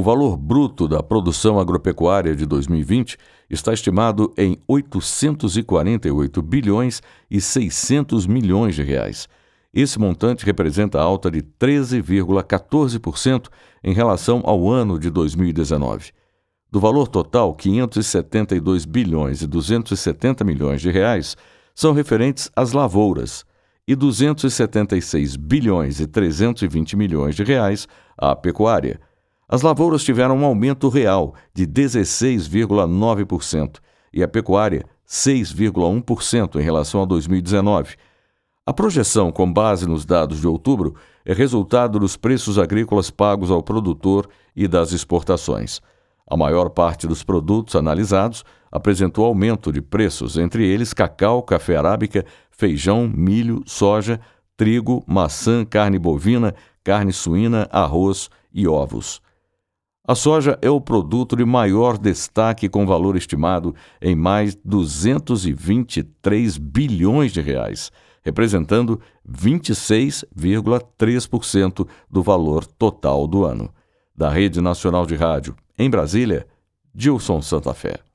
O valor bruto da produção agropecuária de 2020 está estimado em 848 bilhões e 600 milhões de reais. Esse montante representa alta de 13,14% em relação ao ano de 2019. Do valor total, 572 bilhões e 270 milhões de reais são referentes às lavouras e 276 bilhões e 320 milhões de reais à pecuária. As lavouras tiveram um aumento real de 16,9% e a pecuária 6,1% em relação a 2019. A projeção com base nos dados de outubro é resultado dos preços agrícolas pagos ao produtor e das exportações. A maior parte dos produtos analisados apresentou aumento de preços, entre eles cacau, café arábica, feijão, milho, soja, trigo, maçã, carne bovina, carne suína, arroz e ovos. A soja é o produto de maior destaque com valor estimado em mais 223 bilhões de reais, representando 26,3% do valor total do ano. Da Rede Nacional de Rádio, em Brasília, Dilson Santa Fé.